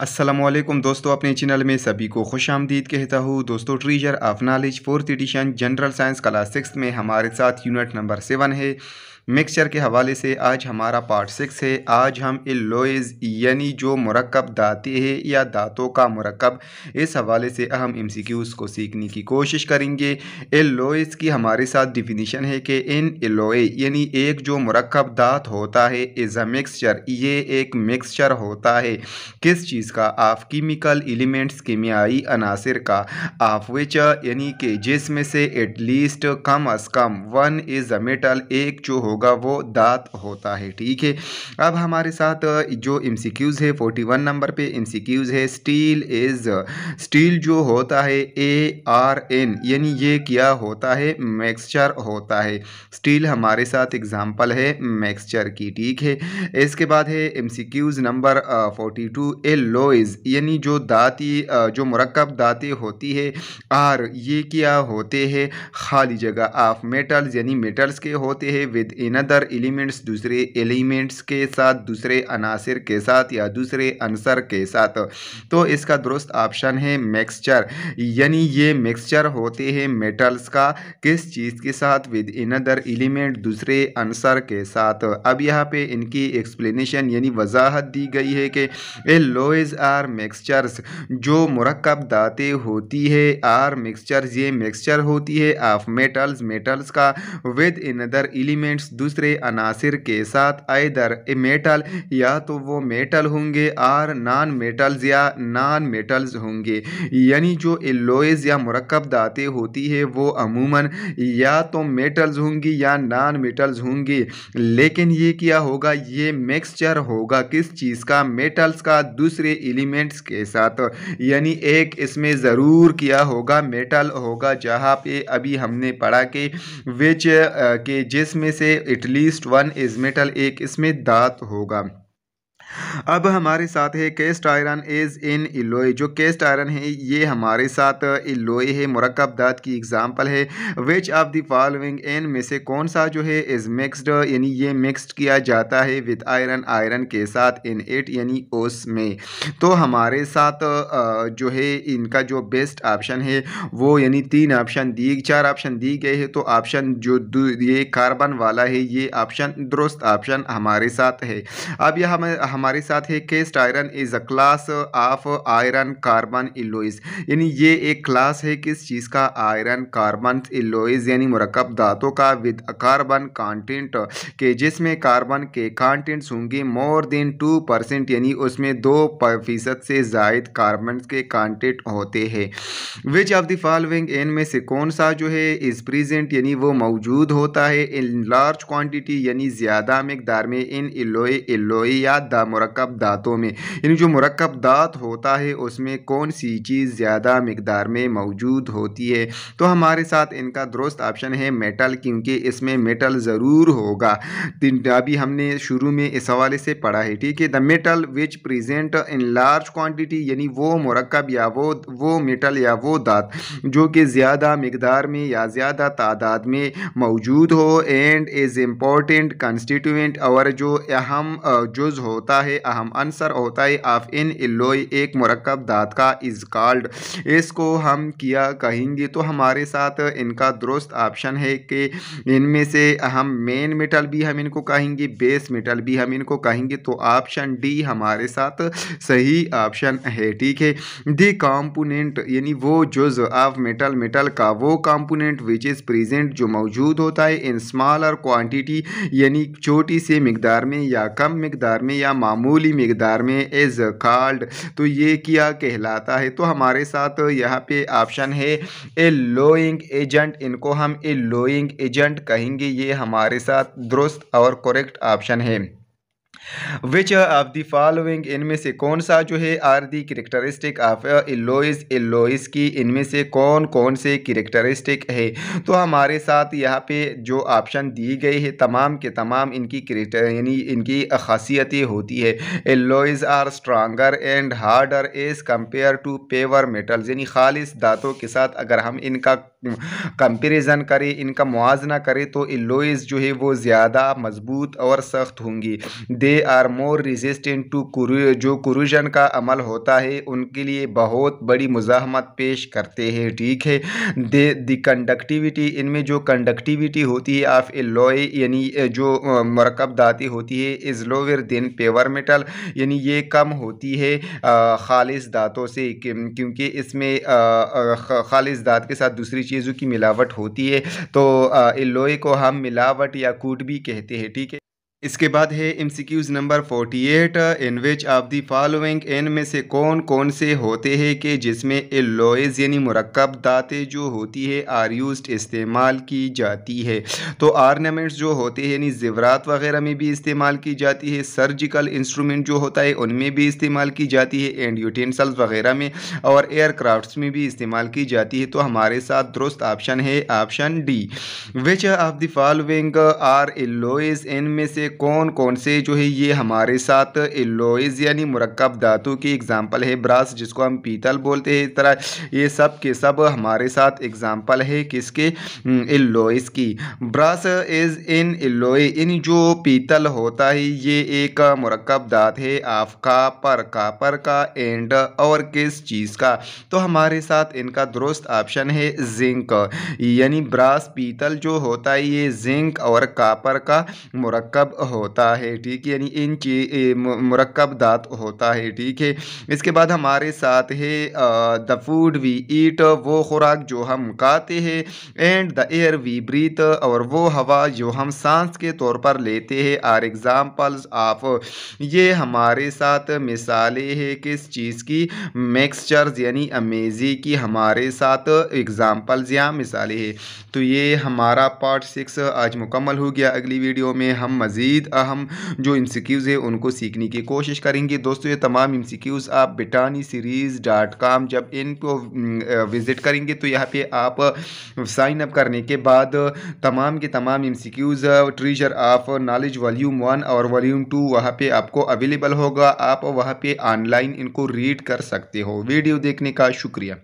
असलम दोस्तों अपने चैनल में सभी को खुश आमदीद कहता हूँ दोस्तों treasure of knowledge fourth edition general science class six में हमारे साथ यूनिट नंबर सेवन है मिक्सचर के हवाले से आज हमारा पार्ट सिक्स है आज हम इलोइज़ यानी जो मरकब दाते है या दांतों का मरकब इस हवाले से अहम एम सी क्यूज़ को सीखने की कोशिश करेंगे एलोइज़ की हमारे साथ डिफिनीशन है कि इन एलोए यानी एक जो मरकब दात होता है इज़ अ मिक्सचर ये एक मिक्सचर होता है किस चीज़ का आफ कीमिकल एलिमेंट्स कीमियाई अनासर का आफविच यानी कि जिसमें से at least come as come one is a metal एक जो हो होगा वो दात होता है ठीक है अब हमारे साथ जो एम है फोर्टी नंबर पे एम है स्टील इज स्टील जो होता है ए आर एन यानी ये क्या होता है मैक्सचर होता है स्टील हमारे साथ एग्जाम्पल है मैक्सचर की ठीक है इसके बाद है M number forty two alloys यानी जो दाती जो मरकब दातें होती है आर ये क्या होते हैं खाली जगह ऑफ मेटल्स यानी मेटल्स के होते हैं विद इनदर एलिमेंट्स दूसरे एलिमेंट्स के साथ दूसरे अनासर के साथ या दूसरे अनसर के साथ तो इसका दुरुस्त ऑप्शन है मिक्सचर यानी ये मिक्सचर होते हैं मेटल्स का किस चीज़ के साथ विद इनदर एलिमेंट दूसरे अनसर के साथ अब यहाँ पे इनकी एक्सप्लेनेशन यानी वजाहत दी गई है कि ए लोइज आर मिक्सचर्स जो मरकब दाते होती है आर मिक्सचर्स ये मिक्सचर होती है ऑफ मेटल्स मेटल्स का विद इनदर एलिमेंट्स दूसरे अनासर के साथ आयदर ए मेटल या तो वो मेटल होंगे आर नॉन मेटल्स या नॉन मेटल्स होंगे यानी जो एलोइज या मरकब दाते होती है वो अमूमन या तो मेटल्स होंगी या नॉन मेटल्स होंगी लेकिन ये क्या होगा ये मिक्सचर होगा किस चीज़ का मेटल्स का दूसरे एलिमेंट्स के साथ यानी एक इसमें ज़रूर किया होगा मेटल होगा जहाँ पे अभी हमने पढ़ा कि विच के जिसमें से एटलीस्ट वन इज मेटल एक इसमें दांत होगा अब हमारे साथ है cast iron is an alloy जो केस्ट आयरन है ये हमारे साथ एलोए है मरकब दाद की एग्ज़ाम्पल है विच ऑफ द फॉलोइंग इन में से कौन सा जो है इज़ मिक्सड यानी ये मिक्सड किया जाता है विद आयरन आयरन के साथ इन एट यानी ओस में तो हमारे साथ जो है इनका जो बेस्ट ऑप्शन है वो यानी तीन ऑप्शन दी चार ऑप्शन दी गए हैं तो ऑप्शन जो ये कार्बन वाला है ये ऑप्शन दुरुस्त ऑप्शन हमारे साथ है अब यह हमें हम हमारे साथ है cast iron is a class of iron carbon alloys यानी ये एक क्लास है किस चीज़ का आयरन कार्बन इलोइज यानी मरकब धातों का विद कार्बन कंटेंट के जिसमें कार्बन के कंटेंट्स होंगे मोर देन टू परसेंट यानी उसमें दो फीसद से जायद कार्बन के कंटेंट होते हैं विच ऑफ द फॉलोइंग इन में से कौन सा जो है इज़ प्रेजेंट यानी वो मौजूद होता है इन लार्ज क्वांटिटी यानी ज़्यादा मकदार में इन एलोए एलोए या द मरकब दातों में यानी जो मरकब दात होता है उसमें कौन सी चीज़ ज़्यादा मकदार में मौजूद होती है तो हमारे साथ इनका दुरुस्त ऑप्शन है मेटल क्योंकि इसमें मेटल ज़रूर होगा अभी हमने शुरू में इस हवाले से पढ़ा है ठीक है the metal which present in large quantity यानी वो मरकब या वो वो मेटल या वो दात जो कि ज़्यादा मकदार में या ज़्यादा तादाद में मौजूद हो एंड इज़ इम्पोर्टेंट कंस्टिट्यूंट और जो अहम जुज़ होता होता है अहम आंसर होता है आफ इन एलोय एक मरकब दात का इज कॉल्ड इसको हम किया कहेंगे तो हमारे साथ इनका दुरुस्त ऑप्शन है कि इनमें से अहम मेन मेटल भी हम इनको कहेंगे बेस मेटल भी हम इनको कहेंगे तो ऑप्शन डी हमारे साथ सही ऑप्शन है ठीक है दी कॉम्पोनेंट यानी वो जुज ऑफ मेटल मेटल का वो कॉम्पोनेंट विच इज़ प्रेजेंट जो मौजूद होता है इन स्मॉलर क्वांटिटी यानी छोटी सी मकदार में या कम मकदार में या मामूली मकदार में एज कॉल्ड तो ये क्या कहलाता है तो हमारे साथ यहाँ पे ऑप्शन है ए लोइंग एजेंट इनको हम ए लोइंग एजेंट कहेंगे ये हमारे साथ दुरुस्त और करेक्ट ऑप्शन है विच ऑफ द फॉलोइंग इनमें से कौन सा जो है are the characteristic of alloys alloys की इनमें से कौन कौन से करेक्टरिस्टिक है तो हमारे साथ यहाँ पे जो ऑप्शन दी गई है तमाम के तमाम इनकी करेक्टर यानी इनकी uh, खासियतें होती है alloys are stronger and harder as compared to pure metals यानी खालिश दांतों के साथ अगर हम इनका कंपेरिजन uh, करें इनका मुआजना करें तो एलोइज जो है वो ज़्यादा मजबूत और सख्त होंगी दे दे आर मोर रिजिस्टेंट टू कुरु जो कुरुजन का अमल होता है उनके लिए बहुत बड़ी मुजाहमत पेश करते हैं ठीक है दे दी कंडक्टिविटी इनमें जो कंडक्टिविटी होती है ऑफ ए लोए यानी जो मरकब दाती होती है is lower than pure metal यानी ये कम होती है ख़ालिस दातों से क्योंकि इसमें ख़ालिस दात के साथ दूसरी चीज़ों की मिलावट होती है तो एलोए को हम मिलावट या कूट भी कहते हैं ठीक है इसके बाद है M C Qs number forty eight in which of the following एन में से कौन कौन से होते हैं कि जिसमें एलोइज यानी मरकब दाते जो होती है आर यूज इस्तेमाल की जाती है तो आर्नामेंट्स जो होते हैं यानी जेवरात वगैरह में भी इस्तेमाल की जाती है सर्जिकल इंस्ट्रूमेंट जो होता है उनमें भी इस्तेमाल की जाती है एंड यूटेंसल्स वगैरह में और एयरक्राफ्ट में भी इस्तेमाल की जाती है तो हमारे साथ दुरुस्त ऑप्शन है option D which of the following are alloys एन में से में कौन कौन से जो है ये हमारे साथ एलोइज यानी मुरकब धातु की एग्ज़ाम्पल है ब्रास जिसको हम पीतल बोलते हैं इस तरह ये सब के सब हमारे साथ एग्ज़ाम्पल है किसके एलोइस हम्म, की ब्रास इज़ इन एलोए इन जो पीतल होता है ये एक मरकब धात है आफ का पर का पर का एंड और किस चीज़ का तो हमारे साथ इनका दुरुस्त ऑप्शन है जिंक यानी ब्रास पीतल जो होता है ये जिंक और कापर का मरकब होता है ठीक है यानी इंच मरकब दात होता है ठीक है इसके बाद हमारे साथ है द फूड वी ईट वो खुराक जो हम खाते हैं and the air we breathe और वो हवा जो हम सांस के तौर पर लेते हैं आर एग्ज़ाम्पल्स ऑफ ये हमारे साथ मिसालें हैं किस चीज़ की मिक्सचर्स यानी अमेजी की हमारे साथ एग्ज़ाम्पल्स या मिसालें हैं तो ये हमारा पार्ट सिक्स आज मुकम्मल हो गया अगली वीडियो में हम मज़ीद मज़ीद अहम जो क्यूज़ है उनको सीखने की कोशिश करेंगे दोस्तों ये तमाम क्यूज़ आप बिटानी सीरीज़ डॉट कॉम जब इनको विज़िट करेंगे तो यहाँ पे आप साइन अप करने के बाद तमाम के तमाम MCQs treasure of knowledge volume one और वॉल्यूम टू वहाँ पर आपको अवेलेबल होगा आप वहाँ पर ऑनलाइन इनको रीड कर सकते हो वीडियो देखने का शुक्रिया